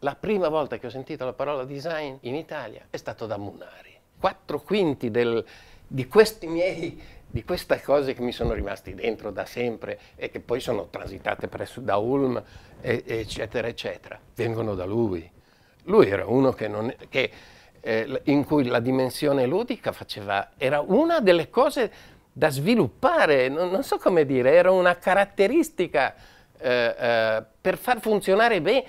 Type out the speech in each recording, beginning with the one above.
La prima volta che ho sentito la parola design in Italia è stato da Munari. Quattro quinti del, di questi miei, di queste cose che mi sono rimasti dentro da sempre e che poi sono transitate presso, da Ulm, eccetera, eccetera, vengono da lui. Lui era uno che non, che, eh, in cui la dimensione ludica faceva, era una delle cose da sviluppare, non, non so come dire, era una caratteristica eh, eh, per far funzionare bene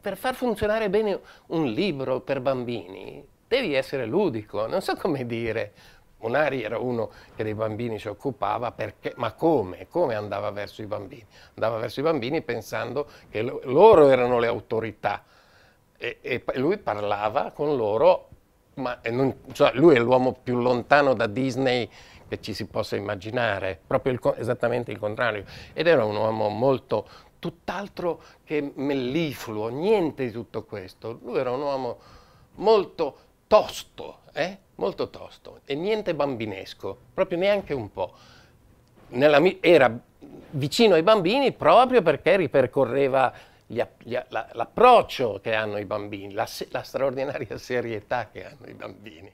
per far funzionare bene un libro per bambini devi essere ludico, non so come dire. Monari era uno che dei bambini si occupava, perché, ma come? Come andava verso i bambini? Andava verso i bambini pensando che loro erano le autorità e, e lui parlava con loro, ma non, cioè, lui è l'uomo più lontano da Disney che ci si possa immaginare, proprio il, esattamente il contrario. Ed era un uomo molto tutt'altro che mellifluo, niente di tutto questo. Lui era un uomo molto tosto, eh? molto tosto e niente bambinesco, proprio neanche un po'. Nella, era vicino ai bambini proprio perché ripercorreva gli, gli, la, l'approccio che hanno i bambini, la, la straordinaria serietà che hanno i bambini.